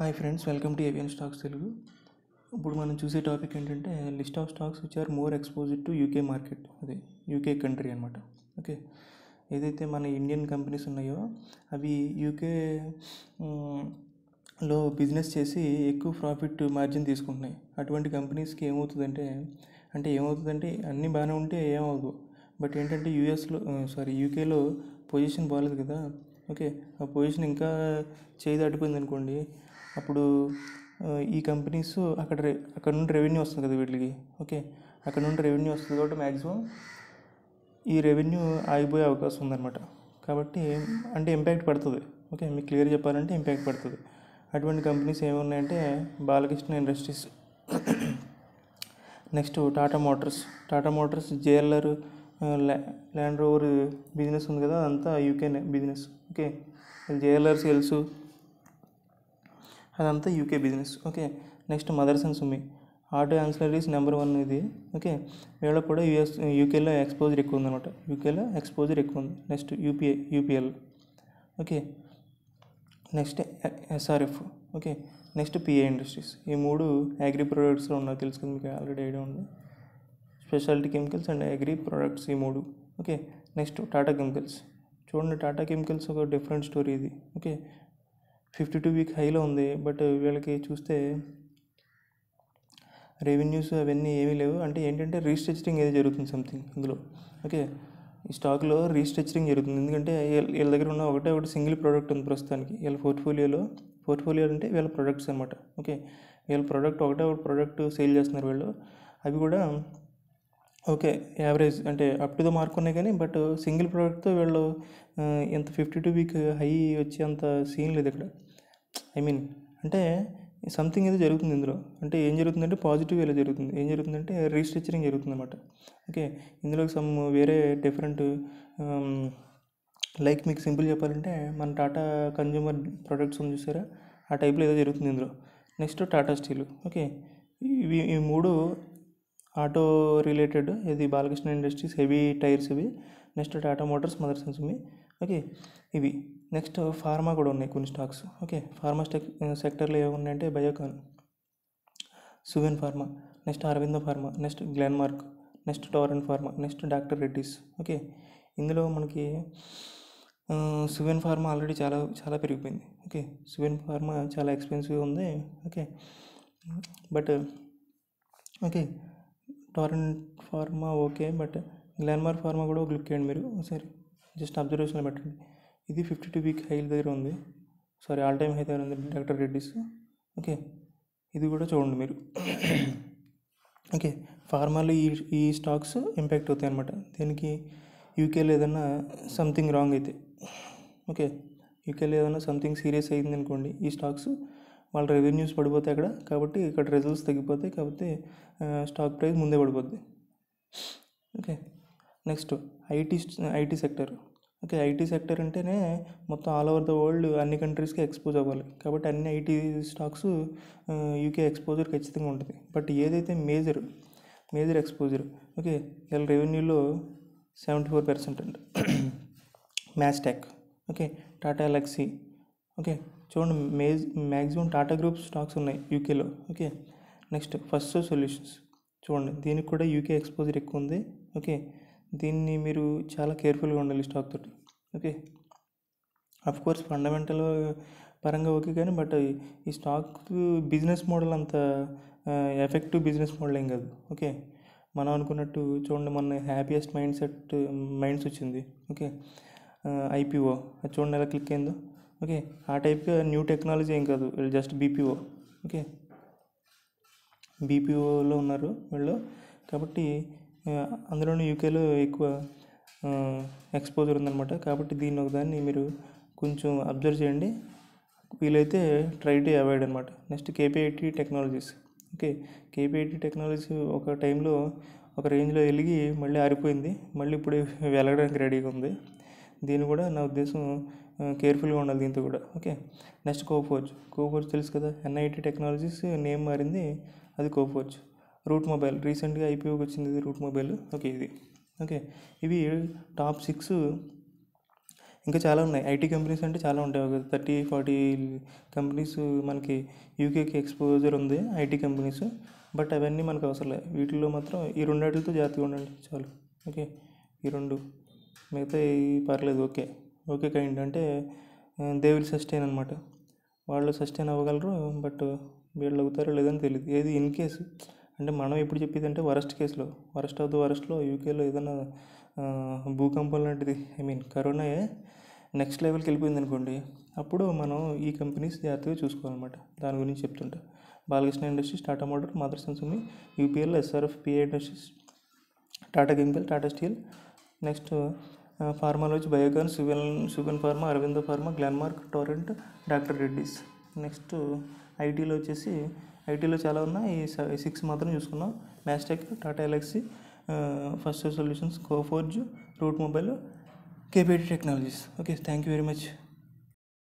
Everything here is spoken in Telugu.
hi friends welcome to Avian stocks Telugu ఇప్పుడు మనం చూసే టాపిక్ ఏంటంటే list of stocks which are more exposed to UK market అది యూకే కంట్రీ అనమాట ఓకే ఏదైతే మన ఇండియన్ కంపెనీస్ ఉన్నాయో అవి యూకే లో బిజినెస్ చేసి ఎక్కువ ప్రాఫిట్ మార్జిన్ తీసుకుంటున్నాయి అటువంటి కంపెనీస్కి ఏమవుతుందంటే అంటే ఏమవుతుందంటే అన్నీ బాగానే ఉంటే ఏమవు బట్ ఏంటంటే యూఎస్లో సారీ యూకేలో పొజిషన్ బాగాలేదు కదా ఓకే ఆ పొజిషన్ ఇంకా చేయి దాటిపోయింది అనుకోండి అప్పుడు ఈ కంపెనీస్ అక్కడ అక్కడ నుండి రెవెన్యూ వస్తుంది కదా వీటికి ఓకే అక్కడ నుండి రెవెన్యూ వస్తుంది కాబట్టి మ్యాక్సిమం ఈ రెవెన్యూ ఆగిపోయే అవకాశం ఉందన్నమాట కాబట్టి అంటే ఇంపాక్ట్ పడుతుంది ఓకే మీకు క్లియర్ చెప్పాలంటే ఇంపాక్ట్ పడుతుంది అటువంటి కంపెనీస్ ఉన్నాయంటే Balkrishna industries next Tata motors Tata motors JLR land rover business ఉంది కదా అంతా UK business okay JLR sales అదంతా UK business okay next Motherson Sumi auto ancillaries number one ఇది ఓకే వీళ్ళకి కూడా యూఎస్ యూకేలో ఎక్స్పోజర్ ఎక్కువ ఉందన్నమాట యూకేలో ఎక్స్పోజర్ ఎక్కువ ఉంది next UPI UPL okay next SRF okay next PI industries ఈ మూడు అగ్రి ప్రొడక్ట్స్లో ఉన్నారు తెలుసు కదా మీకు ఆల్రెడీ ఐడియా ఉంది speciality chemicals and agri products ఈ మూడు ఓకే నెక్స్ట్ టాటా కెమికల్స్ చూడండి టాటా కెమికల్స్ ఒక డిఫరెంట్ స్టోరీ ఇది ఓకే ఫిఫ్టీ టూ వీక్ హైలో ఉంది బట్ వీళ్ళకి చూస్తే రెవెన్యూస్ అవన్నీ ఏమీ లేవు అంటే ఏంటంటే రీస్ట్రక్చరింగ్ ఏదో జరుగుతుంది సంథింగ్ ఇందులో ఓకే ఈ స్టాక్లో రీస్ట్రక్చరింగ్ జరుగుతుంది ఎందుకంటే వీళ్ళ దగ్గర ఉన్న ఒకటే ఒకటి సింగిల్ ప్రోడక్ట్ ఉంది ప్రస్తుతానికి వీళ్ళ పోర్ట్ఫోలియోలో పోర్ట్ఫోలియో అంటే వీళ్ళ ప్రొడక్ట్స్ అనమాట ఓకే వీళ్ళ ప్రోడక్ట్ ఒకటే ఒక ప్రోడక్ట్ సేల్ చేస్తున్నారు వీళ్ళు అవి కూడా ఓకే యావరేజ్ అంటే అప్ టు ద మార్క్ ఉన్నాయి కానీ బట్ సింగిల్ ప్రోడక్ట్తో వీళ్ళు ఇంత ఫిఫ్టీ టూ వీక్ హై వచ్చే అంత సీన్ లేదు ఇక్కడ ఐ మీన్ అంటే సంథింగ్ ఏదో జరుగుతుంది ఇందులో అంటే ఏం జరుగుతుందంటే పాజిటివ్ ఇలా జరుగుతుంది ఏం జరుగుతుందంటే రీస్ట్రక్చరింగ్ జరుగుతుంది అనమాట ఓకే ఇందులో సమ్ వేరే డిఫరెంట్ లైక్ um, మీకు సింపుల్ చెప్పాలంటే మన టాటా కన్జ్యూమర్ ప్రొడక్ట్స్ ఉంది చూసారా ఆ టైప్లో ఏదో జరుగుతుంది ఇందులో నెక్స్ట్ టాటా స్టీల్ ఓకే ఇవి ఈ మూడు ఆటో రిలేటెడ్ ఇది బాలకృష్ణ ఇండస్ట్రీస్ హెవీ టైర్స్ ఇవి నెక్స్ట్ టాటా మోటార్స్ మదర్సన్స్ ఇవి ఓకే ఇవి నెక్స్ట్ ఫార్మా కూడా ఉన్నాయి కొన్ని స్టాక్స్ ఓకే ఫార్మా స్టెక్ సెక్టర్లో ఉన్నాయంటే Biocon Suven pharma next Aurobindo pharma next Glenmark next Torrent pharma next doctor Reddy's okay ఇందులో మనకి సువెన్ ఫార్మా ఆల్రెడీ చాలా చాలా పెరిగిపోయింది ఓకే సువెన్ ఫార్మా చాలా ఎక్స్పెన్సివ్ ఉంది okay but okay Torrent pharma okay but Glenmark pharma కూడా ఒక లుక్ వేయండి మీరు ఒకసారి జస్ట్ అబ్జర్వేషన్ పెట్టండి ఇది ఫిఫ్టీ టూ వీక్ హైల దగ్గర ఉంది సారీ ఆల్ టైమ్ హై దగ్గర ఉంది డాక్టర్ రెడ్డిస్ ఓకే ఇది కూడా చూడండి మీరు ఓకే ఫార్మాలో ఈ ఈ స్టాక్స్ ఇంపాక్ట్ అవుతాయి అనమాట దీనికి యూకేలో ఏదన్నా సంథింగ్ రాంగ్ అయితే ఓకే యూకేలో ఏదైనా సంథింగ్ సీరియస్ అయింది అనుకోండి ఈ స్టాక్స్ వాళ్ళ రెవెన్యూస్ పడిపోతాయి అక్కడ కాబట్టి ఇక్కడ రిజల్ట్స్ తగ్గిపోతాయి కాబట్టి స్టాక్ ప్రైస్ ముందే పడిపోద్ది okay next IT IT sector okay IT sector అంటేనే మొత్తం ఆల్ ఓవర్ ద వరల్డ్ అన్ని కంట్రీస్కి ఎక్స్పోజ్ అవ్వాలి కాబట్టి అన్ని ఐటీ స్టాక్స్ యూకే ఎక్స్పోజర్ ఖచ్చితంగా ఉంటుంది బట్ ఏదైతే మేజర్ మేజర్ ఎక్స్పోజర్ ఓకే వీళ్ళ రెవెన్యూలో సెవెంటీ ఫోర్ పర్సెంట్ అండి మ్యాస్టాక్ ఓకే టాటా ఎలక్సీ ఓకే చూడండి మేజ్ మ్యాక్సిమం టాటా గ్రూప్ స్టాక్స్ ఉన్నాయి యూకేలో ఓకే నెక్స్ట్ ఫస్ట్ సొల్యూషన్స్ చూడండి దీనికి కూడా యూకే ఎక్స్పోజర్ ఎక్కువ ఉంది ఓకే దీన్ని మీరు చాలా కేర్ఫుల్గా ఉండాలి స్టాక్ తోటి ఓకే అఫ్ కోర్స్ ఫండమెంటల్ పరంగా ఓకే కానీ బట్ ఈ స్టాక్ బిజినెస్ మోడల్ అంత ఎఫెక్టివ్ బిజినెస్ మోడల్ ఏం కాదు ఓకే మనం అనుకున్నట్టు చూడండి మన హ్యాపీయెస్ట్ మైండ్ సెట్ మైండ్స్ వచ్చింది ఓకే ఐపీఓ చూడండి ఎలా క్లిక్ అయిందో ఓకే ఆ టైప్గా న్యూ టెక్నాలజీ ఏం కాదు వీళ్ళు జస్ట్ బీపీఓ ఓకే బీపీఓలో ఉన్నారు వీళ్ళు కాబట్టి అందులోనే యూకేలో ఎక్కువ ఎక్స్పోజర్ ఉందన్నమాట కాబట్టి దీన్ని ఒకదాన్ని మీరు కొంచెం అబ్జర్వ్ చేయండి వీలైతే ట్రై టు అవాయిడ్ అనమాట next KPIT technologies okay KPIT technology ఒక టైంలో ఒక రేంజ్లో వెలిగి మళ్ళీ ఆరిపోయింది మళ్ళీ ఇప్పుడు వెలగడానికి రెడీగా ఉంది దీన్ని కూడా నా ఉద్దేశం కేర్ఫుల్గా ఉండాలి దీంతో కూడా ఓకే నెక్స్ట్ కోఫోర్జ్ కోఫోర్జ్ తెలుసు కదా ఎన్ఐటీ టెక్నాలజీస్ నేమ్ మారింది అది కోఫోర్జ్ రూట్ మొబైల్ రీసెంట్గా ఐపీఓకి వచ్చింది ఇది రూట్ మొబైల్ ఓకే ఇది ఓకే ఇవి టాప్ సిక్స్ ఇంకా చాలా ఉన్నాయి ఐటీ కంపెనీస్ అంటే చాలా ఉంటాయి ఒక థర్టీ ఫార్టీ కంపెనీస్ మనకి యూకేకి ఎక్స్పోజర్ ఉంది ఐటీ కంపెనీస్ బట్ అవన్నీ మనకు అవసరం లేదు వీటిలో మాత్రం ఈ రెండు రెండాటితో జాగ్రత్తగా ఉండండి చాలు ఓకే ఈ రెండు మిగతా పర్లేదు ఓకే ఓకే కైండ్ అంటే దే సస్టైన్ అనమాట వాళ్ళు సస్టైన్ అవ్వగలరు బట్ వీళ్ళు అవుతారో లేదని తెలియదు ఏది ఇన్ కేసు అంటే మనం ఎప్పుడు చెప్పేది అంటే వరస్ట్ కేసులో వరస్ట్ ఆఫ్ ద వరస్ట్లో యూకేలో ఏదైనా భూకంపం లాంటిది ఐ మీన్ కరోనా నెక్స్ట్ లెవెల్కి వెళ్ళిపోయింది అనుకోండి అప్పుడు మనం ఈ కంపెనీస్ జాగ్రత్తగా చూసుకోవాలన్నమాట దాని గురించి చెప్తుంటా Balkrishna industries Tata motor Motherson Sumi UPL SRF PI industries Tata chemical Tata steel next ఫార్మాలో వచ్చి Biocon Suven Suven pharma Aurobindo pharma Glenmark Torrent doctor Reddy's next ఐటీలో వచ్చేసి ఐటీలో చాలా ఉన్నాయి ఈ సిక్స్ మాత్రం చూసుకున్నాం Mastek Tata Elxsi first solutions Coforge route mobile KPIT technologies okay thank you very much